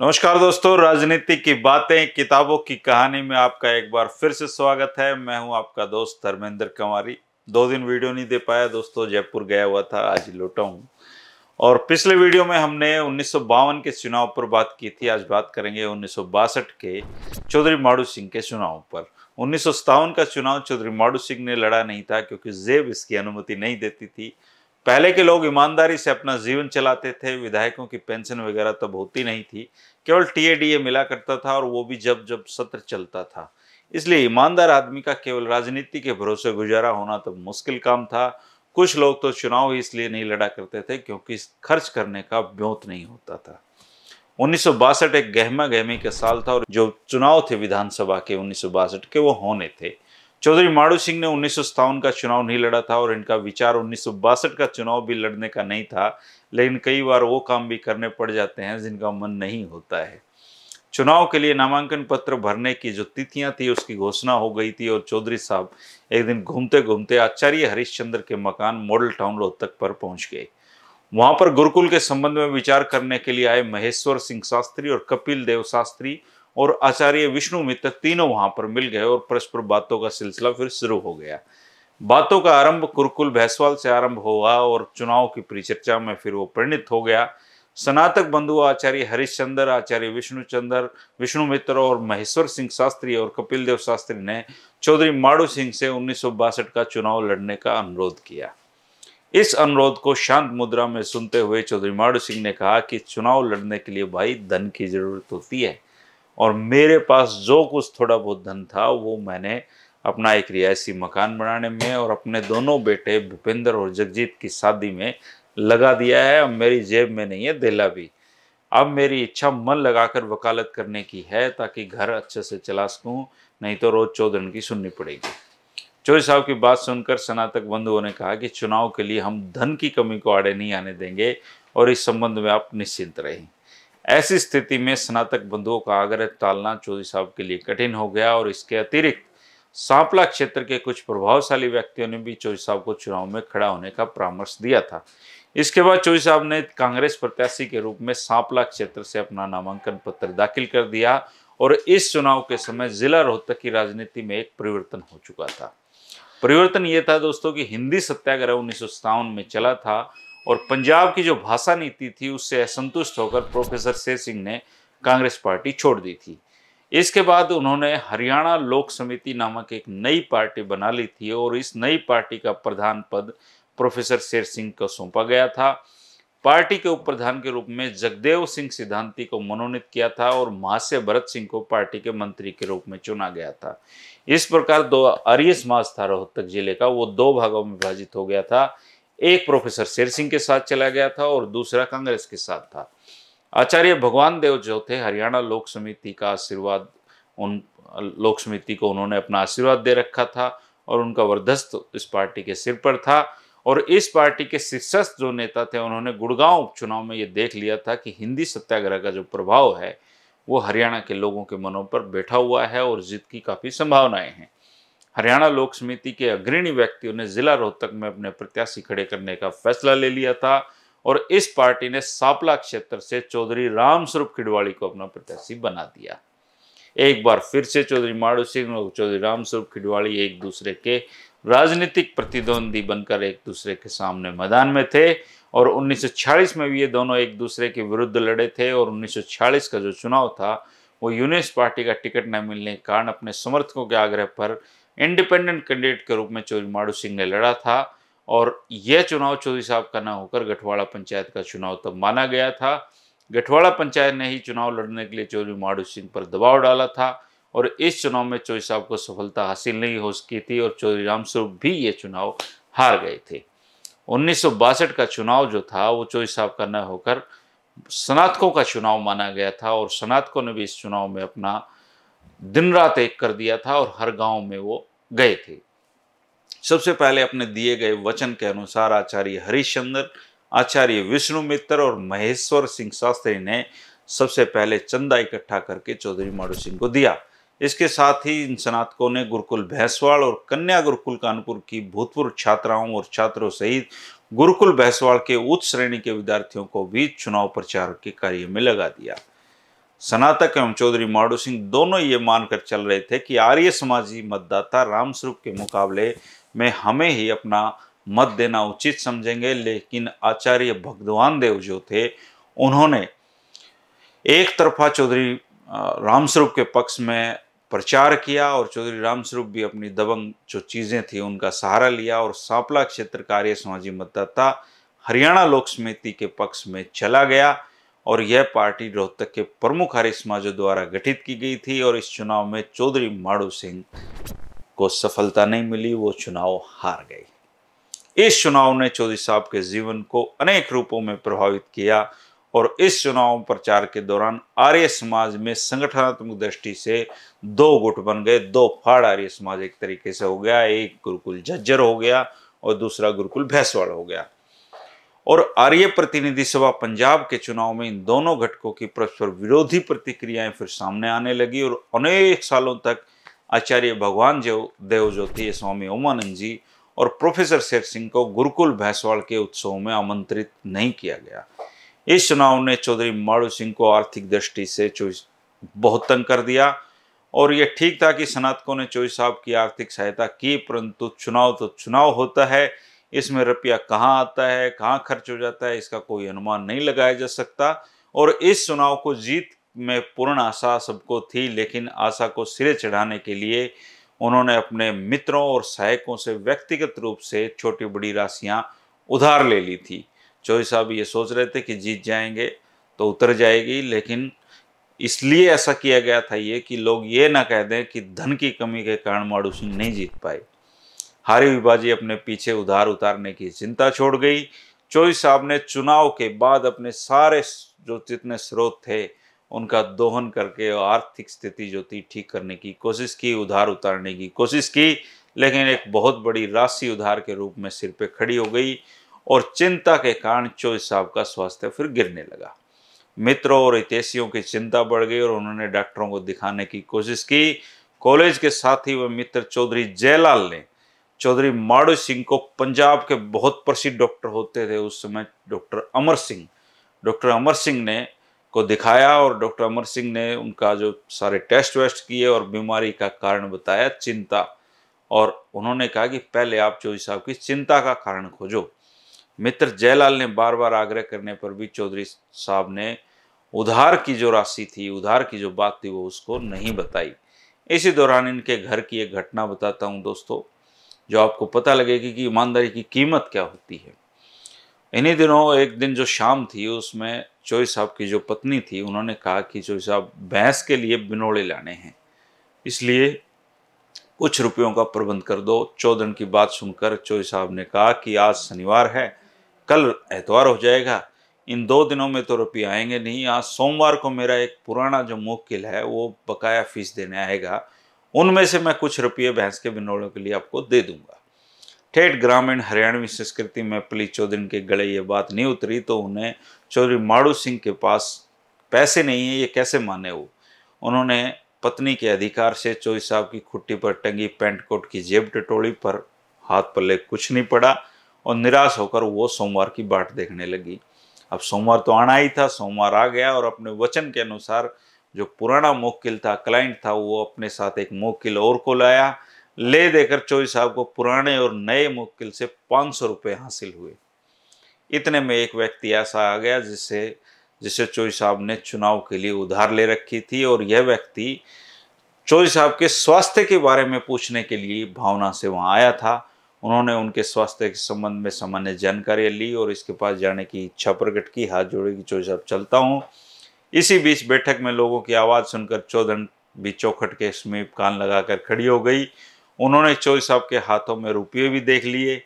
नमस्कार दोस्तों राजनीति की बातें किताबों की कहानी में आपका एक बार फिर से स्वागत है मैं हूं आपका दोस्त धर्मेंद्र कंवारी दो दिन वीडियो नहीं दे पाया दोस्तों जयपुर गया हुआ था आज लौटा हूं और पिछले वीडियो में हमने उन्नीस के चुनाव पर बात की थी आज बात करेंगे उन्नीस के चौधरी माड़ू सिंह के चुनाव पर उन्नीस का चुनाव चौधरी माड़ू सिंह ने लड़ा नहीं था क्योंकि जेब इसकी अनुमति नहीं देती थी पहले के लोग ईमानदारी से अपना जीवन चलाते थे विधायकों की पेंशन वगैरह तब होती नहीं थी केवल टी मिला करता था और वो भी जब जब सत्र चलता था इसलिए ईमानदार आदमी का केवल राजनीति के भरोसे गुजारा होना तब मुश्किल काम था कुछ लोग तो चुनाव ही इसलिए नहीं लड़ा करते थे क्योंकि खर्च करने का ब्योत नहीं होता था उन्नीस एक गहमा गहमी का साल था और जो चुनाव थे विधानसभा के उन्नीस के वो होने थे चौधरी माड़ू सिंह ने उन्नीस का चुनाव नहीं लड़ा था और इनका विचार उन्नीस का चुनाव भी लड़ने का नहीं था लेकिन कई बार वो काम भी करने पड़ जाते हैं जिनका मन नहीं होता है चुनाव के लिए नामांकन पत्र भरने की जो तिथियां थी उसकी घोषणा हो गई थी और चौधरी साहब एक दिन घूमते घूमते आचार्य हरिश्चंद्र के मकान मॉडल टाउन रोहतक पर पहुंच गए वहां पर गुरुकुल के संबंध में विचार करने के लिए आए महेश्वर सिंह शास्त्री और कपिल देव शास्त्री और आचार्य विष्णु मित्र तीनों वहां पर मिल गए और परस्पर बातों का सिलसिला फिर शुरू हो गया बातों का आरंभ कुरकुल भैसवाल से आरंभ हुआ और चुनाव की परिचर्चा में फिर वो परिणित हो गया स्नातक बंधु आचार्य हरिश्चंद्र आचार्य विष्णुचंद्र विष्णु मित्र और महेश्वर सिंह शास्त्री और कपिल देव शास्त्री ने चौधरी माड़ू सिंह से उन्नीस का चुनाव लड़ने का अनुरोध किया इस अनुरोध को शांत मुद्रा में सुनते हुए चौधरी माड़ू सिंह ने कहा कि चुनाव लड़ने के लिए भाई धन की ज़रूरत होती है और मेरे पास जो कुछ थोड़ा बहुत धन था वो मैंने अपना एक रियासी मकान बनाने में और अपने दोनों बेटे भूपेंद्र और जगजीत की शादी में लगा दिया है अब मेरी जेब में नहीं है देला भी अब मेरी इच्छा मन लगाकर वकालत करने की है ताकि घर अच्छे से चला सकूं नहीं तो रोज चौधरी की सुननी पड़ेगी चौधरी साहब की बात सुनकर स्नातक बंधुओं ने कहा कि चुनाव के लिए हम धन की कमी को आड़े नहीं आने देंगे और इस संबंध में आप निश्चिंत रहें ऐसी स्थिति में स्नातक बंधुओं का आग्रह टालना चौधरी साहब के लिए कठिन हो गया और इसके अतिरिक्त सांपला क्षेत्र के कुछ प्रभावशाली व्यक्तियों ने भी चौधरी साहब को चुनाव में खड़ा होने का परामर्श दिया था इसके बाद चौधरी साहब ने कांग्रेस प्रत्याशी के रूप में सांपला क्षेत्र से अपना नामांकन पत्र दाखिल कर दिया और इस चुनाव के समय जिला रोहतक की राजनीति में एक परिवर्तन हो चुका था परिवर्तन ये था दोस्तों कि हिंदी सत्याग्रह उन्नीस में चला था और पंजाब की जो भाषा नीति थी उससे असंतुष्ट होकर प्रोफेसर शेर सिंह ने कांग्रेस पार्टी छोड़ दी थी इसके बाद उन्होंने हरियाणा लोक समिति नामक एक नई पार्टी बना ली थी और इस नई पार्टी का प्रधान पद प्रोफेसर शेर सिंह को सौंपा गया था पार्टी के उप प्रधान के रूप में जगदेव सिंह सिद्धांती को मनोनीत किया था और महाशय भरत सिंह को पार्टी के मंत्री के रूप में चुना गया था इस प्रकार दो आर्य समाज था रोहतक जिले का वो दो भागों में विभाजित हो गया था एक प्रोफेसर शेर सिंह के साथ चला गया था और दूसरा कांग्रेस के साथ था आचार्य भगवान देव जो थे हरियाणा लोक समिति का आशीर्वाद उन लोक समिति को उन्होंने अपना आशीर्वाद दे रखा था और उनका वर्धस्त इस पार्टी के सिर पर था और इस पार्टी के शीर्षस्थ जो नेता थे उन्होंने गुड़गांव उपचुनाव में ये देख लिया था कि हिंदी सत्याग्रह का जो प्रभाव है वो हरियाणा के लोगों के मनों पर बैठा हुआ है और जीत की काफ़ी संभावनाएं हैं हरियाणा लोक समिति के अग्रणी व्यक्तियों ने जिला रोहतक में अपने प्रत्याशी खड़े करने का फैसला ले लिया था और इस पार्टी ने सापला क्षेत्र से चौधरी रामस्वरूप किडवाड़ी को अपना प्रत्याशी बना दिया एक बार फिर से चौधरी माड़ू सिंह और चौधरी रामस्वरूप खिडवाड़ी एक दूसरे के राजनीतिक प्रतिद्वंदी बनकर एक दूसरे के सामने मैदान में थे और 1946 में भी ये दोनों एक दूसरे के विरुद्ध लड़े थे और 1946 का जो चुनाव था वो यूनियस पार्टी का टिकट न मिलने के कारण अपने समर्थकों के आग्रह पर इंडिपेंडेंट कैंडिडेट के रूप में चौधरी माड़ू सिंह ने लड़ा था और यह चुनाव चौधरी साहब का ना होकर गठवाड़ा पंचायत का चुनाव तब माना गया था गठवाड़ा पंचायत ने ही चुनाव लड़ने के लिए चौधरी माडू सिंह पर दबाव डाला था और इस चुनाव में चौधरी साहब को सफलता हासिल नहीं हो सकी थी और चौधरी रामस्वरूप भी ये चुनाव हार गए थे उन्नीस का चुनाव जो था वो चौधरी साहब का न होकर स्नातकों का चुनाव माना गया था और स्नातकों ने भी इस चुनाव में अपना दिन रात एक कर दिया था और हर गांव में वो गए थे सबसे पहले अपने दिए गए वचन के अनुसार आचार्य हरिश्चंद्र आचार्य विष्णु मित्र और महेश्वर सिंह शास्त्री ने सबसे पहले चंदा इकट्ठा करके चौधरी माड़ू सिंह को दिया इसके साथ ही इन स्नातकों ने गुरुकुल भैंसवाल और कन्या गुरुकुल कानपुर की भूतपूर्व छात्राओं और छात्रों सहित गुरुकुल भैंसवाल के उच्च श्रेणी के विद्यार्थियों को भी चुनाव प्रचार के कार्य में लगा दिया स्नातक एवं चौधरी माडू सिंह दोनों ये मानकर चल रहे थे कि आर्य समाजी मतदाता रामस्वरूप के मुकाबले में हमें ही अपना मत देना उचित समझेंगे लेकिन आचार्य भगवान देव जो थे उन्होंने एक तरफा चौधरी रामस्वरूप के पक्ष में प्रचार किया और चौधरी रामस्वरूप भी अपनी दबंग जो चीज़ें थी उनका सहारा लिया और सांपला क्षेत्र कार्य समाजी मतदाता हरियाणा लोक समिति के पक्ष में चला गया और यह पार्टी रोहतक के प्रमुख हरि समाजों द्वारा गठित की गई थी और इस चुनाव में चौधरी माड़ू सिंह को सफलता नहीं मिली वो चुनाव हार गई इस चुनाव ने चौधरी साहब के जीवन को अनेक रूपों में प्रभावित किया और इस चुनाव प्रचार के दौरान आर्य समाज में संगठनात्मक दृष्टि से दो गुट बन गए दो फाड़ आर्य समाज एक तरीके से हो गया एक गुरुकुल झज्जर हो गया और दूसरा गुरुकुल भैंसवाड़ हो गया और आर्य प्रतिनिधि सभा पंजाब के चुनाव में इन दोनों घटकों की परस्पर विरोधी प्रतिक्रियाएं फिर सामने आने लगी और अनेक सालों तक आचार्य भगवान जो देव ज्योति स्वामी ओमानंद जी और प्रोफेसर शेर सिंह को गुरुकुल भैंसवाल के उत्सव में आमंत्रित नहीं किया गया इस चुनाव ने चौधरी माड़ू सिंह को आर्थिक दृष्टि से बहुत तंग कर दिया और यह ठीक था कि स्नातकों ने चौधरी साहब की आर्थिक सहायता की परंतु चुनाव तो चुनाव होता है इसमें रुपया कहाँ आता है कहाँ खर्च हो जाता है इसका कोई अनुमान नहीं लगाया जा सकता और इस चुनाव को जीत में पूर्ण आशा सबको थी लेकिन आशा को सिरे चढ़ाने के लिए उन्होंने अपने मित्रों और सहायकों से व्यक्तिगत रूप से छोटी बड़ी राशियां उधार ले ली थी चौधरी साहब ये सोच रहे थे कि जीत जाएंगे तो उतर जाएगी लेकिन इसलिए ऐसा किया गया था ये कि लोग ये ना कह दें कि धन की कमी के कारण माड़ू सिंह नहीं जीत पाए हारी विभाजी अपने पीछे उधार उतारने की चिंता छोड़ गई चौधरी साहब ने चुनाव के बाद अपने सारे जो जितने स्रोत थे उनका दोहन करके आर्थिक स्थिति जो थी ठीक करने की कोशिश की उधार उतारने की कोशिश की लेकिन एक बहुत बड़ी राशि उधार के रूप में सिर पे खड़ी हो गई और चिंता के कारण चोई साहब का स्वास्थ्य फिर गिरने लगा मित्रों और इतिहासियों की चिंता बढ़ गई और उन्होंने डॉक्टरों को दिखाने की कोशिश की कॉलेज के साथ ही वह मित्र चौधरी जयलाल ने चौधरी माड़ू सिंह को पंजाब के बहुत प्रसिद्ध डॉक्टर होते थे उस समय डॉक्टर अमर सिंह डॉक्टर अमर सिंह ने को दिखाया और डॉक्टर अमर सिंह ने उनका जो सारे टेस्ट वेस्ट किए और बीमारी का कारण बताया चिंता और उन्होंने कहा कि पहले आप चौधरी साहब की चिंता का कारण खोजो मित्र जयलाल ने बार बार आग्रह करने पर भी चौधरी साहब ने उधार की जो राशि थी उधार की जो बात थी वो उसको नहीं बताई इसी दौरान इनके घर की एक घटना बताता हूँ दोस्तों जो आपको पता लगेगी कि ईमानदारी की कीमत क्या होती है इन्हीं दिनों एक दिन जो शाम थी उसमें चोई साहब की जो पत्नी थी उन्होंने कहा कि चोई साहब भैंस के लिए बिनोड़े लाने हैं इसलिए कुछ रुपयों का प्रबंध कर दो चौधन की बात सुनकर चोई साहब ने कहा कि आज शनिवार है कल एतवार हो जाएगा इन दो दिनों में तो रुपये आएंगे नहीं आज सोमवार को मेरा एक पुराना जो मुक्किल है वो बकाया फीस देने आएगा उनमें से मैं कुछ रुपये भैंस के बिनोड़ों के लिए आपको दे दूंगा ठेठ ग्रामीण हरियाणवी संस्कृति में पली चौधरी के गले ये बात नहीं उतरी तो उन्हें चौधरी माड़ू सिंह के पास पैसे नहीं है ये कैसे माने वो उन्होंने पत्नी के अधिकार से चौधरी साहब की खुट्टी पर टंगी पेंट कोट की जेब टटोली पर हाथ पल्ले कुछ नहीं पड़ा और निराश होकर वो सोमवार की बाट देखने लगी अब सोमवार तो आना ही था सोमवार आ गया और अपने वचन के अनुसार जो पुराना मोकिल था क्लाइंट था वो अपने साथ एक मोकिल और को लाया ले देकर चोरी साहब को पुराने और नए मुक्किल से पाँच सौ रुपये हासिल हुए इतने में एक व्यक्ति ऐसा आ गया जिसे जिसे चोई साहब ने चुनाव के लिए उधार ले रखी थी और यह व्यक्ति चोई साहब के स्वास्थ्य के बारे में पूछने के लिए भावना से वहाँ आया था उन्होंने उनके स्वास्थ्य के संबंध में सामान्य जानकारी ली और इसके पास जाने की इच्छा प्रकट की हाथ जोड़े कि चोरी साहब चलता हूँ इसी बीच बैठक में लोगों की आवाज़ सुनकर चौधरी भी चौखट के समीप कान लगाकर खड़ी हो गई उन्होंने चोई साहब के हाथों में रुपये भी देख लिए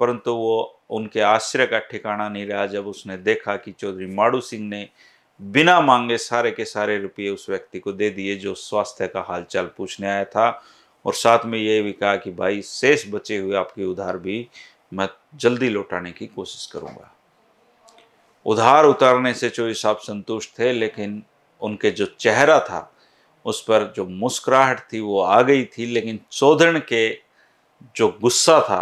परंतु वो उनके आश्रय का ठिकाना नहीं रहा जब उसने देखा कि चौधरी माड़ू सिंह ने बिना मांगे सारे के सारे रुपये उस व्यक्ति को दे दिए जो स्वास्थ्य का हालचाल पूछने आया था और साथ में ये भी कहा कि भाई शेष बचे हुए आपके उधार भी मैं जल्दी लौटाने की कोशिश करूँगा उधार उतारने से चोरी साहब संतुष्ट थे लेकिन उनके जो चेहरा था उस पर जो मुस्कुराहट थी वो आ गई थी लेकिन चौधरण के जो गुस्सा था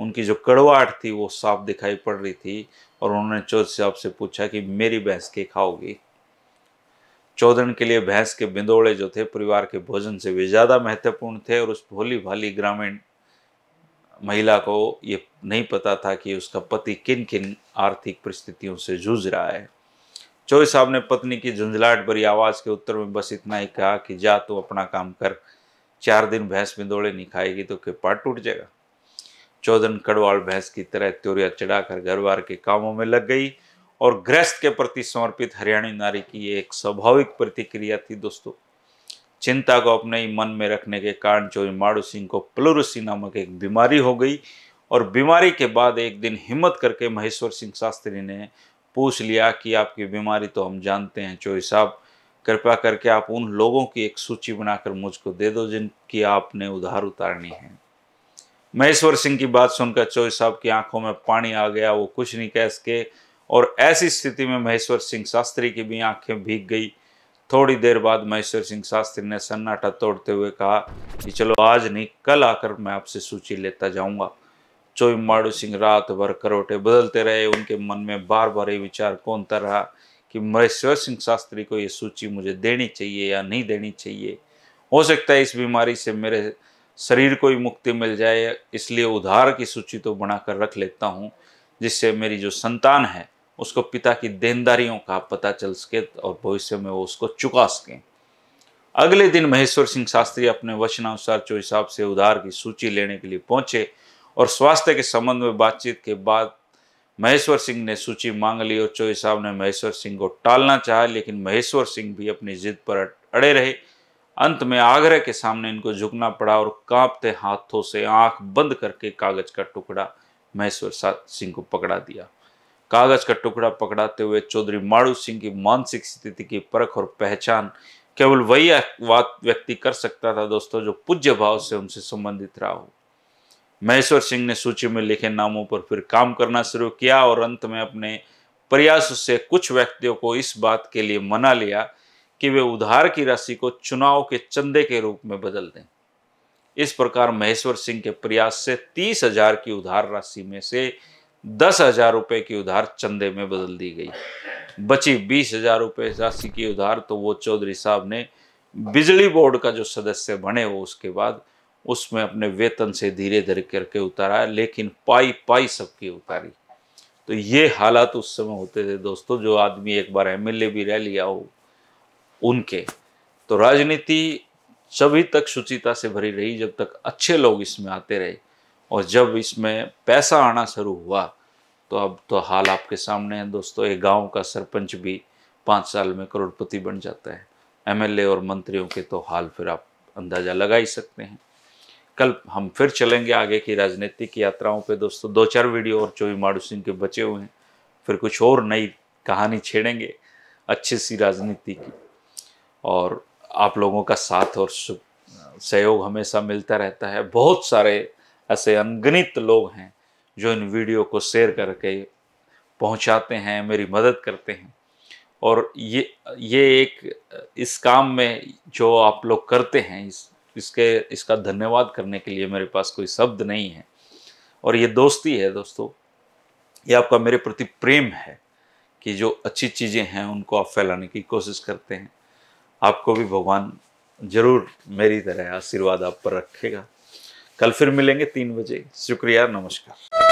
उनकी जो कड़वाहट थी वो साफ दिखाई पड़ रही थी और उन्होंने चौधरी साहब से पूछा कि मेरी भैंस के खाओगी चौधरण के लिए भैंस के बिंदोड़े जो थे परिवार के भोजन से भी ज़्यादा महत्वपूर्ण थे और उस भोली भाली ग्रामीण महिला को ये नहीं पता था कि उसका पति किन किन आर्थिक परिस्थितियों से जूझ रहा है चौधरी साहब ने पत्नी की झुंझलाहट भरी आवाज़ के उत्तर में बस इतना ही कहा कि जा तू अपना काम कर चार दिन भैंस बिंदोड़े नहीं खाएगी तो खेपा टूट जाएगा चौधन कड़वाल भैंस की तरह त्योरिया चढ़ाकर घर बार के कामों में लग गई और गृहस्थ के प्रति समर्पित हरियाणी नारी की एक स्वाभाविक प्रतिक्रिया थी दोस्तों चिंता को अपने ही मन में रखने के कारण चौधरी माड़ू सिंह को प्लोरोसी नामक एक बीमारी हो गई और बीमारी के बाद एक दिन हिम्मत करके महेश्वर सिंह शास्त्री ने पूछ लिया कि आपकी बीमारी तो हम जानते हैं चोई साहब कृपया करके आप उन लोगों की एक सूची बनाकर मुझको दे दो जिनकी आपने उधार उतारनी है महेश्वर सिंह की बात सुनकर चोई साहब की आंखों में पानी आ गया वो कुछ नहीं कह सके और ऐसी स्थिति में महेश्वर सिंह शास्त्री की भी आंखें भीग गई थोड़ी देर बाद महेश्वर सिंह शास्त्री ने सन्नाटा तोड़ते हुए कहा कि चलो आज नहीं कल आकर मैं आपसे सूची लेता जाऊंगा माड़ू सिंह रात भर करोटे बदलते रहे उनके मन में बार बार ये विचार कौन तर रहा कि महेश्वर सिंह शास्त्री को ये सूची मुझे देनी चाहिए या नहीं देनी चाहिए हो सकता है इस बीमारी से मेरे शरीर को ही मुक्ति मिल जाए इसलिए उधार की सूची तो बनाकर रख लेता हूँ जिससे मेरी जो संतान है उसको पिता की देनदारियों का पता चल सके और भविष्य में वो उसको चुका सकें अगले दिन महेश्वर सिंह शास्त्री अपने वचनानुसार चोई हिसाब से उधार की सूची लेने के लिए पहुँचे और स्वास्थ्य के संबंध में बातचीत के बाद महेश्वर सिंह ने सूची मांग ली और चौधरी साहब ने महेश्वर सिंह को टालना चाहा लेकिन महेश्वर सिंह भी अपनी जिद पर अड़े रहे अंत में आगरा के सामने इनको झुकना पड़ा और कांपते हाथों से आंख बंद करके कागज का टुकड़ा महेश्वर सिंह को पकड़ा दिया कागज का टुकड़ा पकड़ाते हुए चौधरी माड़ू सिंह की मानसिक स्थिति की परख और पहचान केवल वही व्यक्ति कर सकता था दोस्तों जो पूज्य भाव से उनसे संबंधित रहा हो महेश्वर सिंह ने सूची में लिखे नामों पर फिर काम करना शुरू किया और अंत में अपने प्रयास से कुछ व्यक्तियों को इस बात के लिए मना लिया कि वे उधार की राशि को चुनाव के चंदे के रूप में बदल दें इस प्रकार महेश्वर सिंह के प्रयास से तीस हजार की उधार राशि में से दस हजार रुपये की उधार चंदे में बदल दी गई बची बीस हजार रुपये राशि की उधार तो वो चौधरी साहब ने बिजली बोर्ड का जो सदस्य बने वो उसके बाद उसमें अपने वेतन से धीरे धीरे करके उतारा लेकिन पाई पाई सबकी उतारी तो ये हालात उस समय होते थे दोस्तों जो आदमी एक बार एम भी रह लिया हो उनके तो राजनीति सभी तक शुचिता से भरी रही जब तक अच्छे लोग इसमें आते रहे और जब इसमें पैसा आना शुरू हुआ तो अब तो हाल आपके सामने है दोस्तों एक गांव का सरपंच भी पाँच साल में करोड़पति बन जाता है एमएलए और मंत्रियों के तो हाल फिर आप अंदाज़ा लगा ही सकते हैं कल हम फिर चलेंगे आगे की राजनीतिक यात्राओं पे दोस्तों दो चार वीडियो और चौबी माडू सिंह के बचे हुए हैं फिर कुछ और नई कहानी छेड़ेंगे अच्छी सी राजनीति की और आप लोगों का साथ और सहयोग हमेशा मिलता रहता है बहुत सारे ऐसे अनगिनत लोग हैं जो इन वीडियो को शेयर करके पहुंचाते हैं मेरी मदद करते हैं और ये ये एक इस काम में जो आप लोग करते हैं इस इसके इसका धन्यवाद करने के लिए मेरे पास कोई शब्द नहीं है और ये दोस्ती है दोस्तों ये आपका मेरे प्रति प्रेम है कि जो अच्छी चीज़ें हैं उनको आप फैलाने की कोशिश करते हैं आपको भी भगवान ज़रूर मेरी तरह आशीर्वाद आप पर रखेगा कल फिर मिलेंगे तीन बजे शुक्रिया नमस्कार